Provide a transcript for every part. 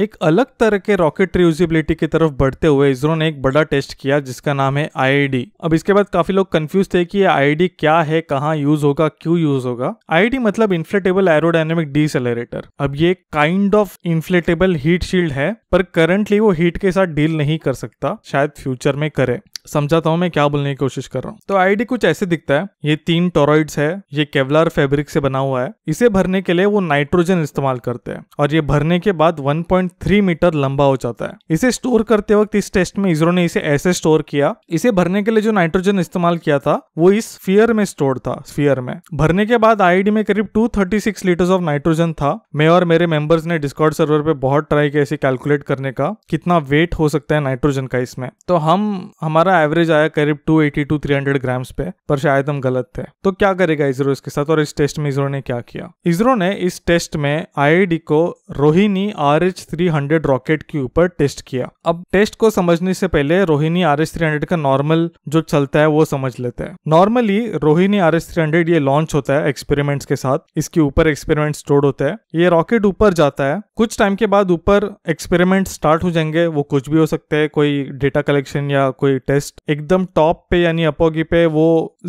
एक अलग तरह के रॉकेट रियूजिबिलिटी की तरफ बढ़ते हुए इसरो ने एक बड़ा टेस्ट किया जिसका नाम है आईडी अब इसके बाद काफी लोग कंफ्यूज थे कि आईडी क्या है कहाँ यूज होगा क्यों यूज होगा आईडी मतलब इन्फ्लेटेबल एरोडायनेमिक डिसलेटर अब ये kind of inflatable heat shield है पर करंटली वो हीट के साथ डील नहीं कर सकता शायद फ्यूचर में करे समझाता हूँ मैं क्या बोलने की कोशिश कर रहा हूँ तो आईडी कुछ ऐसे दिखता है ये तीन टोरॉइड्स है ये केवलर फैब्रिक से बना हुआ है इसे भरने के लिए वो नाइट्रोजन इस्तेमाल करते हैं और ये भरने के बाद 1.3 मीटर लंबा हो जाता है इसे स्टोर करते वक्त इस टेस्ट में इसरो ने इसे ऐसे स्टोर किया इसे भरने के लिए जो नाइट्रोजन इस्तेमाल किया था वो इस फियर में स्टोर था फियर में भरने के बाद आईडी में करीब टू लीटर्स ऑफ नाइट्रोजन था मैं और मेरे मेंबर्स ने डिस्कॉर्ड सर्वर पे बहुत ट्राई किया इसे कैलकुलेट कैलकुलेट करने का कितना वेट हो सकता है नाइट्रोजन का इसमें तो हम हमारा एवरेज आया करीब 280 टू थ्री हंड्रेड ग्राम्स पे पर शायद हम गलत थे तो क्या करेगा इसरो इसके साथ और इस टेस्ट में इसरो ने क्या किया इसरो ने इस टेस्ट में आई को Rohini R H three hundred rocket के ऊपर टेस्ट किया अब टेस्ट को समझने से पहले Rohini R H three hundred का नॉर्मल जो चलता है वो समझ लेते हैं नॉर्मली रोहिणी आर एच ये लॉन्च होता है एक्सपेरिमेंट्स के साथ इसके ऊपर एक्सपेरिमेंट स्टोर होता है ये रॉकेट ऊपर जाता है कुछ टाइम के बाद ऊपर एक्सपेरिमेंट एक्सपेरिमेंट स्टार्ट हो जाएंगे वो कुछ भी हो सकते हैं कोई डेटा कलेक्शन या कोई टेस्ट एकदम टॉप पे यानी अपोगी पे वो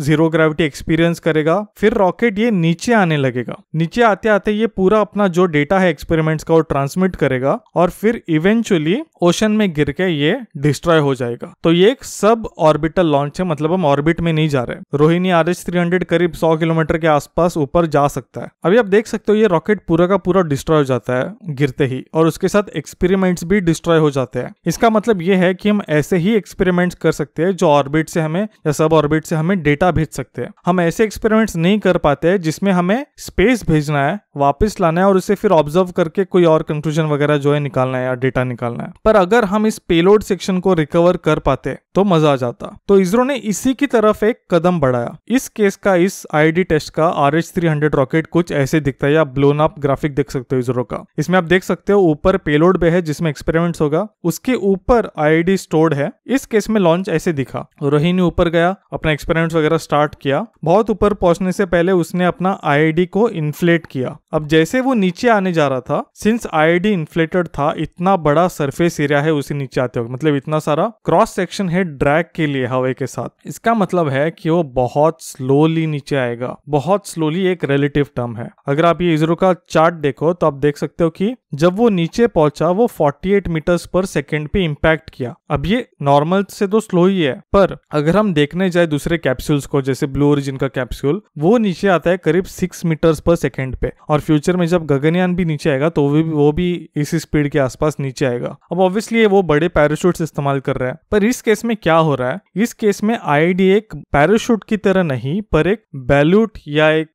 जीरो ग्रेविटी एक्सपीरियंस करेगा फिर रॉकेट ये नीचे आने लगेगा नीचे आते आते ये पूरा अपना जो डेटा है एक्सपेरिमेंट्स का वो ट्रांसमिट करेगा और फिर इवेंचुअली ओशन में गिर के ये डिस्ट्रॉय हो जाएगा तो ये एक सब ऑर्बिटल लॉन्च है मतलब हम ऑर्बिट में नहीं जा रहे रोहिणी आर एच करीब सौ किलोमीटर के आसपास ऊपर जा सकता है अभी आप देख सकते हो ये रॉकेट पूरा का पूरा डिस्ट्रॉय हो जाता है गिरते ही और उसके साथ एक्सपेरिमेंट पॉइंट्स भी डिस्ट्रॉय हो जाते हैं इसका मतलब ये है कि हम ऐसे ही एक्सपेरिमेंट्स कर सकते हैं जो ऑर्बिट से हमें या सब ऑर्बिट से हमें डेटा भेज सकते हैं हम ऐसे एक्सपेरिमेंट्स नहीं कर पाते हैं जिसमें हमें स्पेस भेजना है वापस लाना है और उसे फिर ऑब्जर्व करके कोई और कंक्लूजन वगैरह जो है निकालना है या डेटा निकालना है पर अगर हम इस पेलोड सेक्शन को रिकवर कर पाते तो मजा आ जाता तो इसरो ने इसी की तरफ एक कदम बढ़ाया इस केस का इस आईडी टेस्ट का R H three hundred rocket कुछ ऐसे दिखता है या ब्लोन अप ग्राफिक देख सकते हो इसरो का इसमें आप देख सकते हो ऊपर पेलोड बे है जिस इसमें एक्सपेरिमेंट होगा उसके ऊपर आई स्टोर्ड है इस केस में लॉन्च ऐसे दिखा रोहिणी ऊपर गया अपना एक्सपेरिमेंट वगैरह स्टार्ट किया बहुत ऊपर पहुंचने से पहले उसने अपना आई को इन्फ्लेट किया अब जैसे वो नीचे आने जा रहा था सिंस आई इन्फ्लेटेड था इतना बड़ा सरफेस एरिया है उसे नीचे आते वक्त मतलब इतना सारा क्रॉस सेक्शन है ड्रैग के लिए हवा के साथ इसका मतलब है कि वो बहुत स्लोली नीचे आएगा बहुत स्लोली एक रिलेटिव टर्म है अगर आप ये इसरो का चार्ट देखो तो आप देख सकते हो कि जब वो नीचे पहुंचा वो 48 मीटर्स पर सेकेंड पे इम्पैक्ट किया अब ये नॉर्मल से तो स्लो ही है पर अगर हम देखने जाए दूसरे कैप्सूल्स को जैसे ब्लू ओरिजिन का कैप्सूल वो नीचे आता है करीब सिक्स मीटर्स पर सेकेंड पे और फ्यूचर में जब गगनयान भी नीचे आएगा तो भी वो भी इसी स्पीड के आसपास नीचे आएगा अब ऑब्वियसली वो बड़े पैराशूट इस्तेमाल कर रहे हैं पर इस केस में क्या हो रहा है इस केस में आई एक पैराशूट की तरह नहीं पर एक बैलूट या एक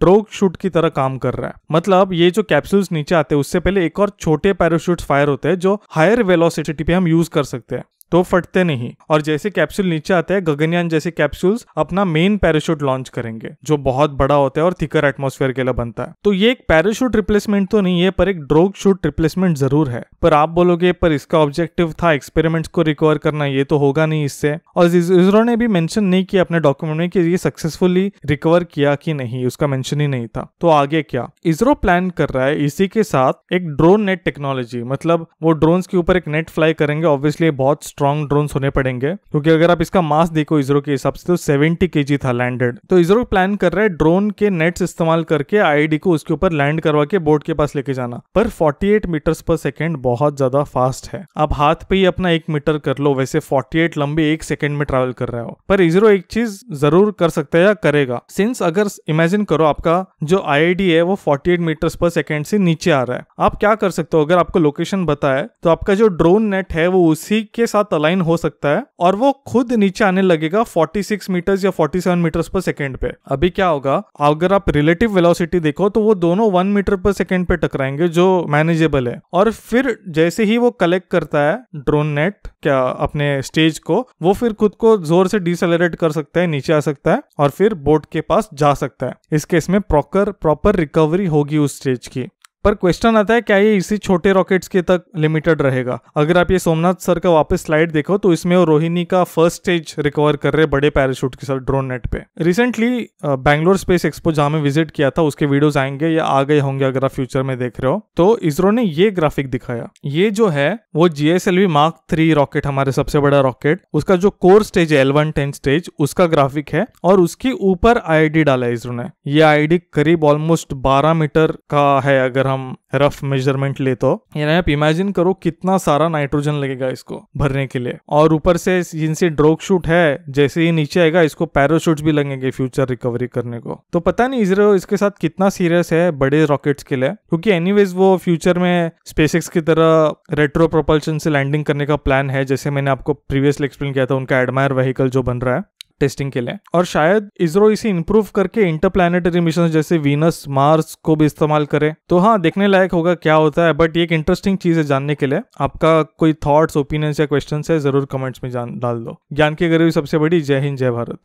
ड्रोक शूट की तरह काम कर रहा है मतलब ये जो कैप्सूल्स नीचे आते हैं उससे पहले एक और छोटे पैराशूट फायर टायर होते हैं जो हायर वेलोसिटी पे हम यूज कर सकते हैं तो फटते नहीं और जैसे कैप्सूल नीचे आते हैं गगनयान जैसे कैप्सूल्स अपना मेन पैराशूट लॉन्च करेंगे जो बहुत बड़ा होता है और थिकर एटमोस्फेयर के लिए बनता है तो ये एक पैराशूट रिप्लेसमेंट तो नहीं है पर एक ड्रोग शूट रिप्लेसमेंट जरूर है पर आप बोलोगे पर इसका ऑब्जेक्टिव था एक्सपेरिमेंट्स को रिकवर करना ये तो होगा नहीं इससे और इसरो ने भी मेंशन नहीं किया अपने डॉक्यूमेंट में कि ये सक्सेसफुली रिकवर किया कि नहीं उसका मेंशन ही नहीं था तो आगे क्या इसरो प्लान कर रहा है इसी के साथ एक ड्रोन नेट टेक्नोलॉजी मतलब वो ड्रोन के ऊपर एक नेट फ्लाई करेंगे ऑब्वियसली बहुत स्ट्रॉन्ग ड्रोन्स होने पड़ेंगे क्योंकि अगर आप इसका मास देखो इसरो के हिसाब से तो सेवेंटी के था लैंडेड तो इसरो प्लान कर रहा है ड्रोन के नेट्स इस्तेमाल करके आई को उसके ऊपर लैंड करवा के बोर्ड के पास लेके जाना पर forty eight meters per second बहुत ज्यादा फास्ट है आप हाथ पे ही अपना एक मीटर कर लो वैसे फोर्टी एट लंबे एक सेकेंड में ट्रेवल कर रहे हो पर इसरो एक चीज जरूर कर सकता है या करेगा सिंस अगर इमेजिन करो आपका जो आई है वो forty eight meters per second से नीचे आ रहा है आप क्या कर सकते हो अगर आपको लोकेशन बताए तो आपका जो ड्रोन नेट है वो उसी के साथ साथ अलाइन हो सकता है और वो खुद नीचे आने लगेगा 46 मीटर्स या 47 मीटर्स पर सेकेंड पे अभी क्या होगा अगर आप रिलेटिव वेलोसिटी देखो तो वो दोनों वन मीटर पर सेकेंड पे टकराएंगे जो मैनेजेबल है और फिर जैसे ही वो कलेक्ट करता है ड्रोन नेट क्या अपने स्टेज को वो फिर खुद को जोर से डिसलरेट कर सकता है नीचे आ सकता है और फिर बोट के पास जा सकता है इस केस में प्रॉपर प्रॉपर रिकवरी होगी उस स्टेज की पर क्वेश्चन आता है क्या ये इसी छोटे रॉकेट्स के तक लिमिटेड रहेगा अगर आप ये सोमनाथ सर का वापस स्लाइड देखो तो इसमें वो रोहिणी का फर्स्ट स्टेज रिकवर कर रहे बड़े पैराशूट के साथ ड्रोन नेट पे रिसेंटली बैंगलोर स्पेस एक्सपो जहां मैं विजिट किया था उसके वीडियोज आएंगे या आ गए होंगे अगर आप फ्यूचर में देख रहे हो तो इसरो ने ये ग्राफिक दिखाया ये जो है वो जीएसएलवी मार्क थ्री रॉकेट हमारे सबसे बड़ा रॉकेट उसका जो कोर स्टेज है एल वन टेन स्टेज उसका ग्राफिक है और उसके ऊपर आईडी डाला है इसरो ने ये आईडी करीब ऑलमोस्ट बारह मीटर का है अगर हम हम रफ मेजरमेंट ले तो यानी आप इमेजिन करो कितना सारा नाइट्रोजन लगेगा इसको भरने के लिए और ऊपर से जिनसे ड्रोक शूट है जैसे ही नीचे आएगा इसको पैराशूट भी लगेंगे फ्यूचर रिकवरी करने को तो पता नहीं इसरो इसके साथ कितना सीरियस है बड़े रॉकेट्स के लिए क्योंकि एनी वो फ्यूचर में स्पेसिक्स की तरह रेट्रो प्रोपल्शन से लैंडिंग करने का प्लान है जैसे मैंने आपको प्रीवियसली एक्सप्लेन किया था उनका एडमायर व्हीकल जो बन रहा है टेस्टिंग के लिए और शायद इसरो इसे इंप्रूव करके इंटरप्लेनेटरी मिशन जैसे वीनस मार्स को भी इस्तेमाल करे तो हाँ देखने लायक होगा क्या होता है बट ये एक इंटरेस्टिंग चीज है जानने के लिए आपका कोई थॉट्स ओपिनियंस या क्वेश्चन है जरूर कमेंट्स में जान डाल दो ज्ञान की गरीबी सबसे बड़ी जय हिंद जय Bharat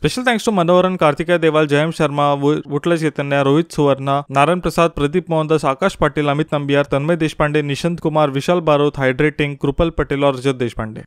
special thanks to Manoharan Kartikeya Deval Jayam Sharma वुटल चैतन्य रोहित सुवर्णा नारायण प्रसाद प्रदीप मोहनदास आकाश पाटिल अमित नंबियार तन्मय देशपांडे निशंत कुमार विशाल बारोत हाइड्रेटिंग कृपल पटेल और रजत देशपांडे